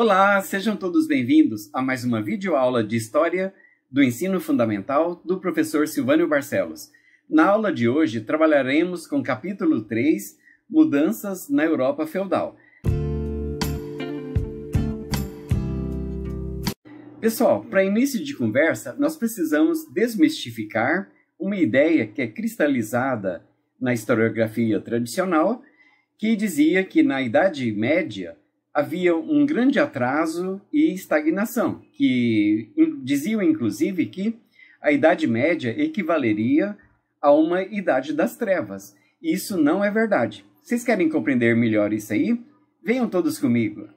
Olá, sejam todos bem-vindos a mais uma videoaula de História do Ensino Fundamental do professor Silvânio Barcelos. Na aula de hoje, trabalharemos com capítulo 3, Mudanças na Europa Feudal. Pessoal, para início de conversa, nós precisamos desmistificar uma ideia que é cristalizada na historiografia tradicional, que dizia que na Idade Média havia um grande atraso e estagnação, que diziam inclusive que a Idade Média equivaleria a uma Idade das Trevas. Isso não é verdade. Vocês querem compreender melhor isso aí? Venham todos comigo.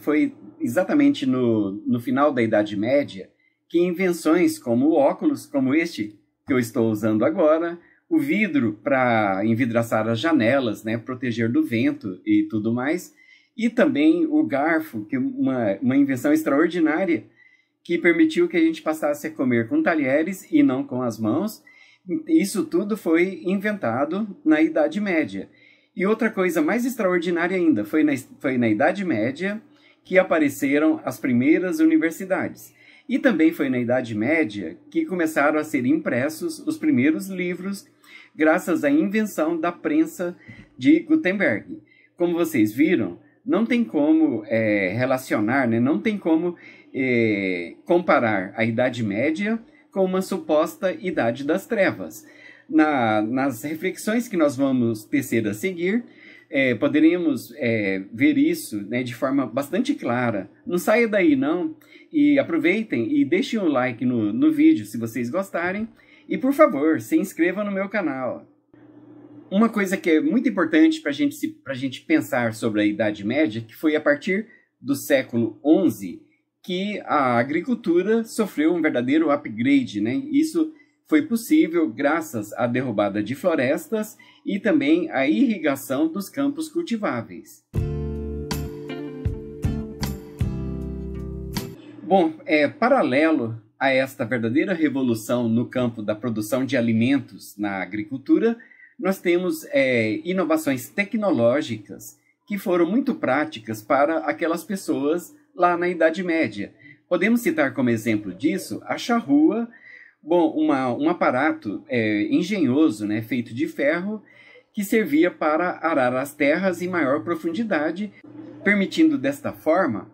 Foi exatamente no, no final da Idade Média que invenções como óculos como este que eu estou usando agora, o vidro para envidraçar as janelas, né, proteger do vento e tudo mais, e também o garfo, que é uma, uma invenção extraordinária, que permitiu que a gente passasse a comer com talheres e não com as mãos. Isso tudo foi inventado na Idade Média. E outra coisa mais extraordinária ainda, foi na, foi na Idade Média que apareceram as primeiras universidades. E também foi na Idade Média que começaram a ser impressos os primeiros livros, graças à invenção da prensa de Gutenberg. Como vocês viram, não tem como é, relacionar, né? não tem como é, comparar a Idade Média com uma suposta Idade das Trevas. Na, nas reflexões que nós vamos tecer a seguir, é, poderíamos é, ver isso né, de forma bastante clara. Não saia daí, não. E aproveitem e deixem o um like no, no vídeo se vocês gostarem. E, por favor, se inscreva no meu canal. Uma coisa que é muito importante para gente, a gente pensar sobre a Idade Média, que foi a partir do século XI que a agricultura sofreu um verdadeiro upgrade. Né? Isso foi possível graças à derrubada de florestas e também à irrigação dos campos cultiváveis. Bom, é paralelo a esta verdadeira revolução no campo da produção de alimentos na agricultura, nós temos é, inovações tecnológicas que foram muito práticas para aquelas pessoas lá na Idade Média. Podemos citar como exemplo disso a charrua, Bom, uma, um aparato é, engenhoso, né, feito de ferro, que servia para arar as terras em maior profundidade, permitindo desta forma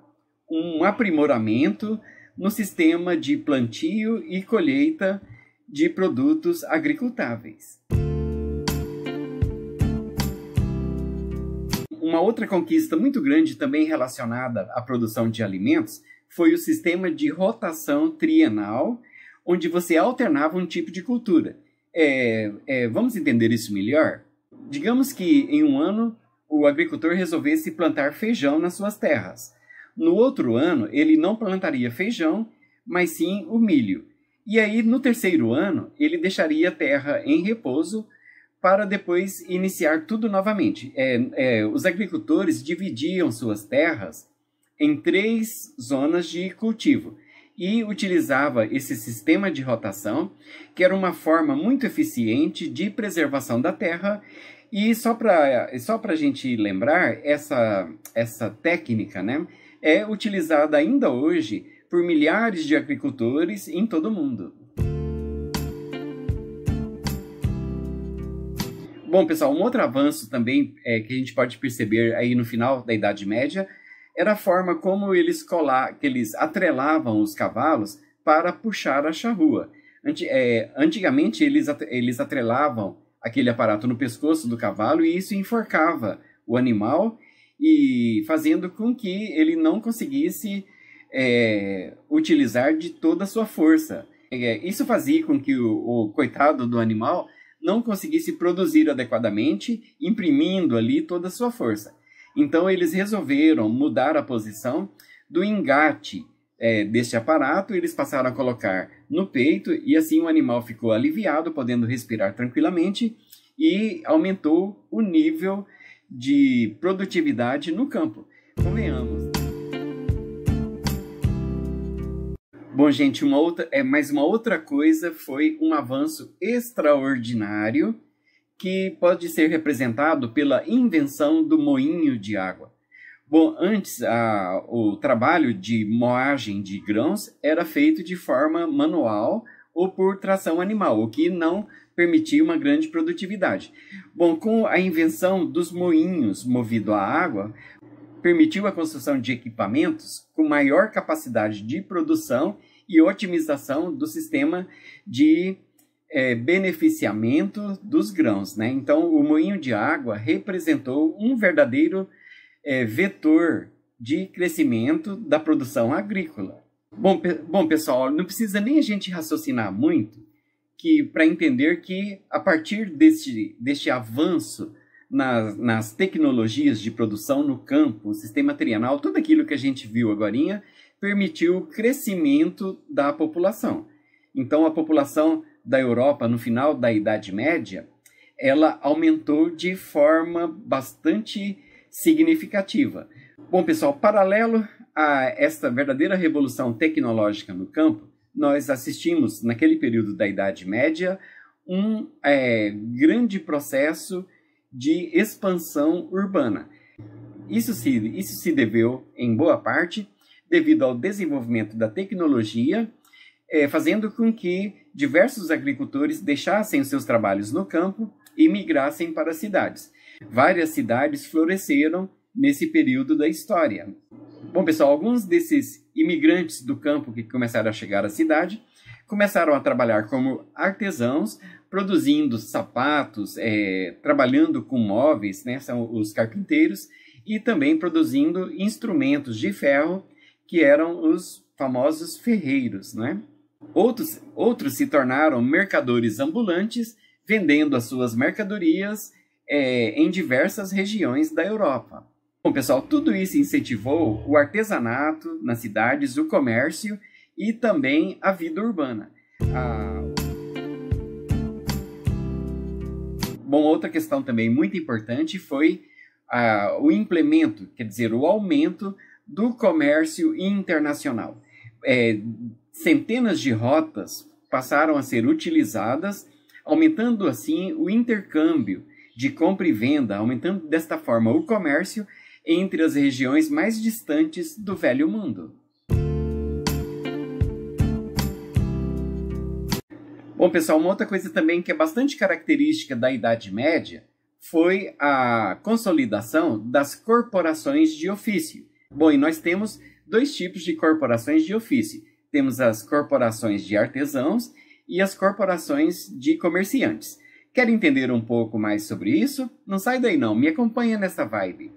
um aprimoramento no sistema de plantio e colheita de produtos agricultáveis. Uma outra conquista muito grande também relacionada à produção de alimentos foi o sistema de rotação trienal onde você alternava um tipo de cultura. É, é, vamos entender isso melhor? Digamos que em um ano o agricultor resolvesse plantar feijão nas suas terras. No outro ano, ele não plantaria feijão, mas sim o milho. E aí, no terceiro ano, ele deixaria a terra em repouso para depois iniciar tudo novamente. É, é, os agricultores dividiam suas terras em três zonas de cultivo e utilizava esse sistema de rotação, que era uma forma muito eficiente de preservação da Terra. E só para só a gente lembrar, essa, essa técnica né, é utilizada ainda hoje por milhares de agricultores em todo o mundo. Bom, pessoal, um outro avanço também é, que a gente pode perceber aí no final da Idade Média era a forma como eles, colar, eles atrelavam os cavalos para puxar a charrua. é, antigamente, eles, eles atrelavam aquele aparato no pescoço do cavalo e isso enforcava o animal e fazendo com que ele não conseguisse é, utilizar de toda a sua força. É, isso fazia com que o, o coitado do animal não conseguisse produzir adequadamente, imprimindo ali toda a sua força. Então, eles resolveram mudar a posição do engate é, deste aparato, eles passaram a colocar no peito e assim o animal ficou aliviado, podendo respirar tranquilamente e aumentou o nível de produtividade no campo. Convenhamos. Bom, gente, uma outra, é, mas uma outra coisa foi um avanço extraordinário que pode ser representado pela invenção do moinho de água. Bom, antes a, o trabalho de moagem de grãos era feito de forma manual ou por tração animal, o que não permitia uma grande produtividade. Bom, com a invenção dos moinhos movido à água, permitiu a construção de equipamentos com maior capacidade de produção e otimização do sistema de é, beneficiamento dos grãos. Né? Então, o moinho de água representou um verdadeiro é, vetor de crescimento da produção agrícola. Bom, bom, pessoal, não precisa nem a gente raciocinar muito que para entender que a partir deste, deste avanço nas, nas tecnologias de produção no campo, sistema trienal, tudo aquilo que a gente viu agora, permitiu o crescimento da população. Então, a população da Europa no final da Idade Média, ela aumentou de forma bastante significativa. Bom, pessoal, paralelo a esta verdadeira revolução tecnológica no campo, nós assistimos, naquele período da Idade Média, um é, grande processo de expansão urbana. Isso se, isso se deveu, em boa parte, devido ao desenvolvimento da tecnologia é, fazendo com que diversos agricultores deixassem seus trabalhos no campo e migrassem para as cidades. Várias cidades floresceram nesse período da história. Bom, pessoal, alguns desses imigrantes do campo que começaram a chegar à cidade começaram a trabalhar como artesãos, produzindo sapatos, é, trabalhando com móveis, né, são os carpinteiros, e também produzindo instrumentos de ferro, que eram os famosos ferreiros, né? Outros, outros se tornaram mercadores ambulantes, vendendo as suas mercadorias é, em diversas regiões da Europa. Bom, pessoal, tudo isso incentivou o artesanato nas cidades, o comércio e também a vida urbana. Bom, outra questão também muito importante foi o implemento, quer dizer, o aumento do comércio internacional. É, centenas de rotas passaram a ser utilizadas, aumentando assim o intercâmbio de compra e venda, aumentando desta forma o comércio entre as regiões mais distantes do Velho Mundo. Bom, pessoal, uma outra coisa também que é bastante característica da Idade Média foi a consolidação das corporações de ofício. Bom, e nós temos dois tipos de corporações de ofício temos as corporações de artesãos e as corporações de comerciantes. Quer entender um pouco mais sobre isso? Não sai daí não, me acompanha nessa vibe.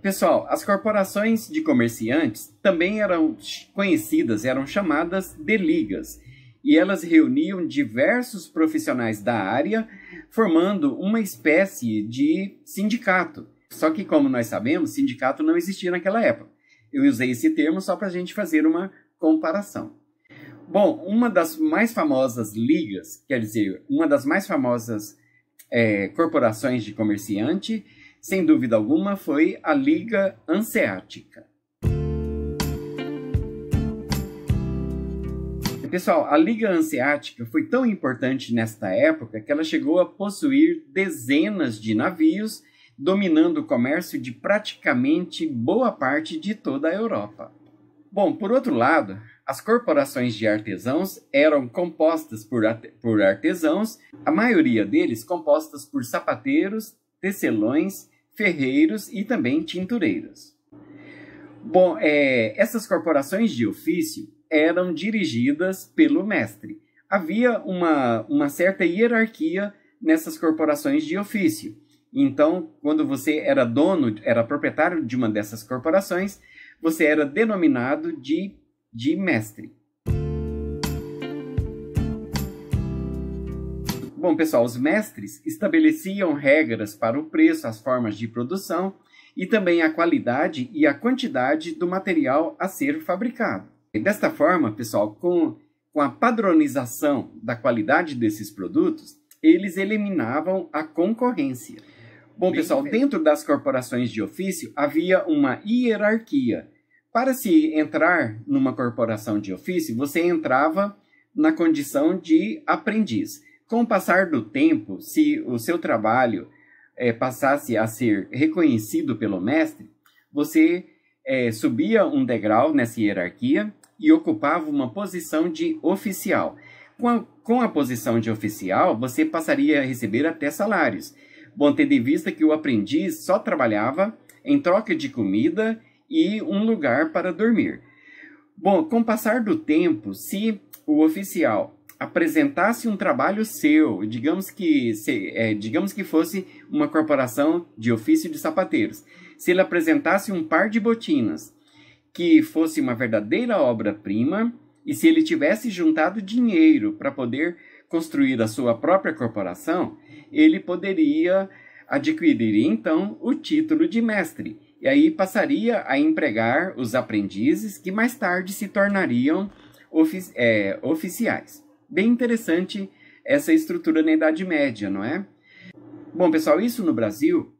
Pessoal, as corporações de comerciantes também eram conhecidas, eram chamadas de ligas, e elas reuniam diversos profissionais da área, formando uma espécie de sindicato. Só que, como nós sabemos, sindicato não existia naquela época. Eu usei esse termo só para a gente fazer uma comparação. Bom, uma das mais famosas ligas, quer dizer, uma das mais famosas é, corporações de comerciante, sem dúvida alguma, foi a Liga Anseática. Pessoal, a Liga Anseática foi tão importante nesta época que ela chegou a possuir dezenas de navios, dominando o comércio de praticamente boa parte de toda a Europa. Bom, por outro lado, as corporações de artesãos eram compostas por, por artesãos, a maioria deles compostas por sapateiros, tecelões, ferreiros e também tintureiros. Bom, é, essas corporações de ofício eram dirigidas pelo mestre. Havia uma, uma certa hierarquia nessas corporações de ofício. Então, quando você era dono, era proprietário de uma dessas corporações, você era denominado de, de mestre. Bom, pessoal, os mestres estabeleciam regras para o preço, as formas de produção e também a qualidade e a quantidade do material a ser fabricado. E desta forma, pessoal, com, com a padronização da qualidade desses produtos, eles eliminavam a concorrência. Bom, Bem pessoal, diferente. dentro das corporações de ofício havia uma hierarquia. Para se entrar numa corporação de ofício, você entrava na condição de aprendiz. Com o passar do tempo, se o seu trabalho é, passasse a ser reconhecido pelo mestre, você é, subia um degrau nessa hierarquia e ocupava uma posição de oficial. Com a, com a posição de oficial, você passaria a receber até salários. Bom tendo em vista que o aprendiz só trabalhava em troca de comida e um lugar para dormir. Bom, com o passar do tempo, se o oficial apresentasse um trabalho seu, digamos que, se, é, digamos que fosse uma corporação de ofício de sapateiros, se ele apresentasse um par de botinas que fosse uma verdadeira obra-prima e se ele tivesse juntado dinheiro para poder construir a sua própria corporação, ele poderia adquirir então o título de mestre, e aí passaria a empregar os aprendizes que mais tarde se tornariam é, oficiais. Bem interessante essa estrutura na Idade Média, não é? Bom, pessoal, isso no Brasil,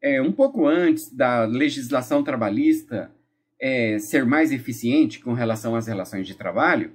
é, um pouco antes da legislação trabalhista é, ser mais eficiente com relação às relações de trabalho,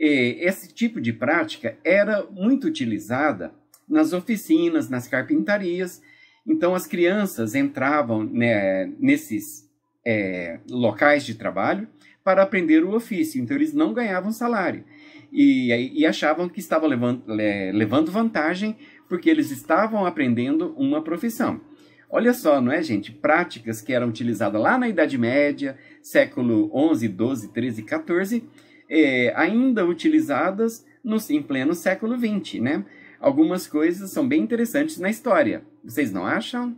esse tipo de prática era muito utilizada nas oficinas, nas carpintarias. Então, as crianças entravam né, nesses é, locais de trabalho para aprender o ofício. Então, eles não ganhavam salário. E, e achavam que estavam levando, levando vantagem porque eles estavam aprendendo uma profissão. Olha só, não é, gente? Práticas que eram utilizadas lá na Idade Média, século 11, 12, 13, 14 é, ainda utilizadas no, em pleno século XX, né? Algumas coisas são bem interessantes na história. Vocês não acham?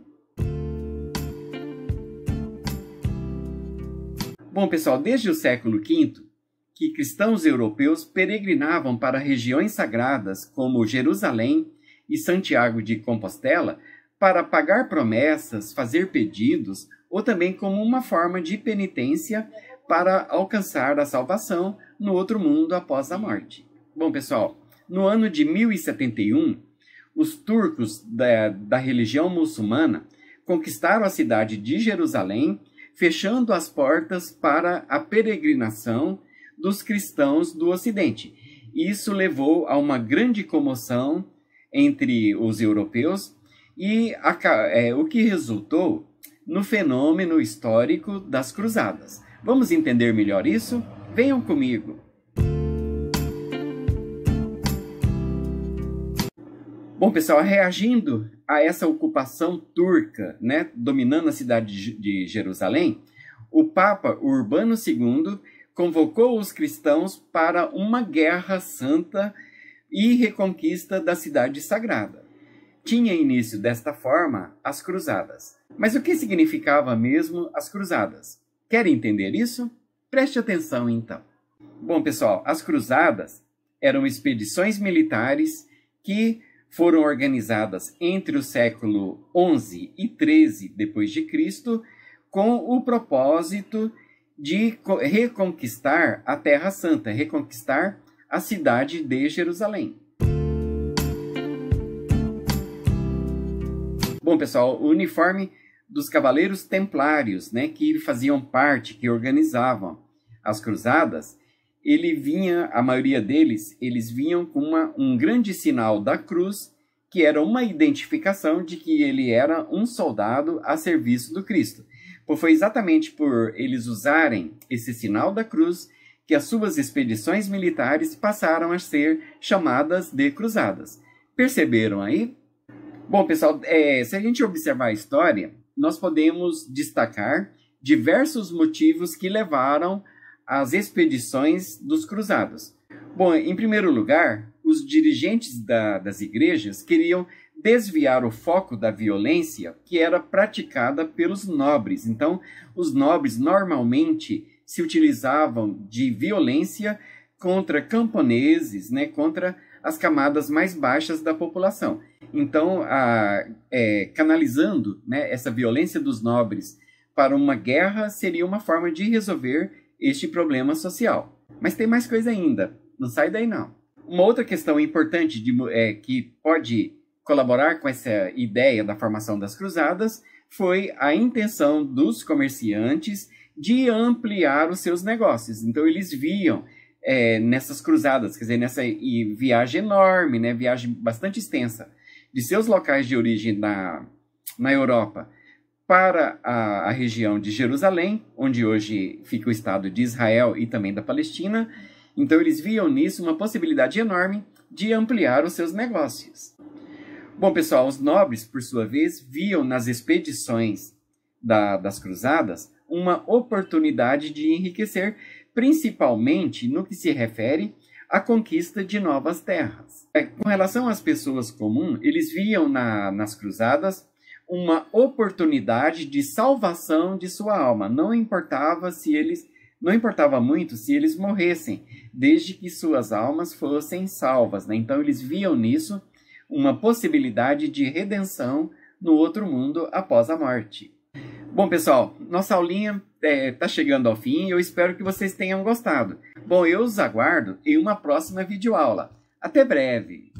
Bom, pessoal, desde o século V, que cristãos europeus peregrinavam para regiões sagradas como Jerusalém e Santiago de Compostela para pagar promessas, fazer pedidos ou também como uma forma de penitência para alcançar a salvação no outro mundo após a morte. Bom, pessoal, no ano de 1071, os turcos da, da religião muçulmana conquistaram a cidade de Jerusalém, fechando as portas para a peregrinação dos cristãos do Ocidente. Isso levou a uma grande comoção entre os europeus e a, é, o que resultou no fenômeno histórico das cruzadas. Vamos entender melhor isso? Venham comigo! Bom, pessoal, reagindo a essa ocupação turca, né, dominando a cidade de Jerusalém, o Papa Urbano II convocou os cristãos para uma guerra santa e reconquista da cidade sagrada. Tinha início desta forma as Cruzadas. Mas o que significava mesmo as Cruzadas? Quer entender isso? Preste atenção então. Bom, pessoal, as cruzadas eram expedições militares que foram organizadas entre o século 11 e 13 depois de Cristo com o propósito de reconquistar a Terra Santa, reconquistar a cidade de Jerusalém. Bom, pessoal, o uniforme dos cavaleiros templários, né, que faziam parte, que organizavam as cruzadas, ele vinha, a maioria deles, eles vinham com uma, um grande sinal da cruz, que era uma identificação de que ele era um soldado a serviço do Cristo. Pois foi exatamente por eles usarem esse sinal da cruz que as suas expedições militares passaram a ser chamadas de cruzadas. Perceberam aí? Bom, pessoal, é, se a gente observar a história, nós podemos destacar diversos motivos que levaram às expedições dos cruzados. Bom, em primeiro lugar, os dirigentes da, das igrejas queriam desviar o foco da violência que era praticada pelos nobres. Então, os nobres normalmente se utilizavam de violência contra camponeses, né, contra as camadas mais baixas da população. Então, a, é, canalizando né, essa violência dos nobres para uma guerra seria uma forma de resolver este problema social. Mas tem mais coisa ainda, não sai daí não. Uma outra questão importante de, é, que pode colaborar com essa ideia da formação das cruzadas foi a intenção dos comerciantes de ampliar os seus negócios. Então eles viam é, nessas cruzadas, quer dizer, nessa viagem enorme, né, viagem bastante extensa, de seus locais de origem na, na Europa para a, a região de Jerusalém, onde hoje fica o Estado de Israel e também da Palestina. Então, eles viam nisso uma possibilidade enorme de ampliar os seus negócios. Bom, pessoal, os nobres, por sua vez, viam nas expedições da, das cruzadas uma oportunidade de enriquecer, principalmente no que se refere a conquista de novas terras. É, com relação às pessoas comuns, eles viam na, nas cruzadas uma oportunidade de salvação de sua alma. Não importava se eles não importava muito se eles morressem, desde que suas almas fossem salvas. Né? Então eles viam nisso uma possibilidade de redenção no outro mundo após a morte. Bom, pessoal, nossa aulinha está é, tá chegando ao fim e eu espero que vocês tenham gostado. Bom, eu os aguardo em uma próxima videoaula. Até breve!